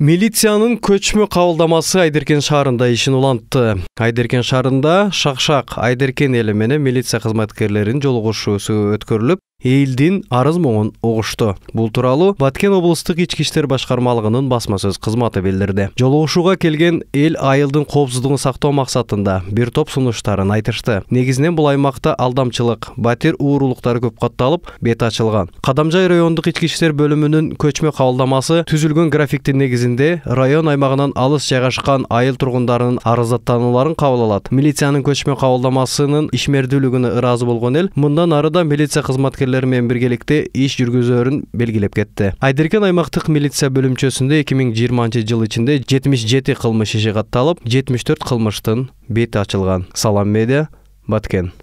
Милициянын көчмө кабылдамасы Айдеркен шаарында ишин улантты. Айдеркен шаарында Шакшак, Айдеркен эли менен милиция кызматкерлеринин жолугушуусу өткөрүлүп, элдин арыз моңун угушту. Бул тууралуу Баткен облустук ички иштер башкармалыгынын басма сөз кызматы билдирди. Жолугушууга келген эл айылдын коопсуздугун сактоо максатында бир топ сунуштарын айтышты. Негизинен бул аймакта алдамчылык, батир уурулуктары көп катталып, бет ачылган. Кадамжай райондук ички иштер бөлүмүнүн көчмө кабылдамасы түзүлгөн графиктин негизинде де район аймағынан алыс жайгашкан айыл тұрғындарының арызаттануларын кабыл Милицияның милициянын көчмө кабылдамасынын ишмердүүлүгүнө ыраазы болгон эл мындан ары да милиция кызматкерлери менен биргеликте иш жүргүзөөрүн белгилеп кетти айдеркен аймактык милиция бөлүмчөсүндө эки миң жыйырманчы жыл ичинде жетимиш жети кылмыш иши катталып жетимиш төрт кылмыштын бети ачылган салам медиа баткен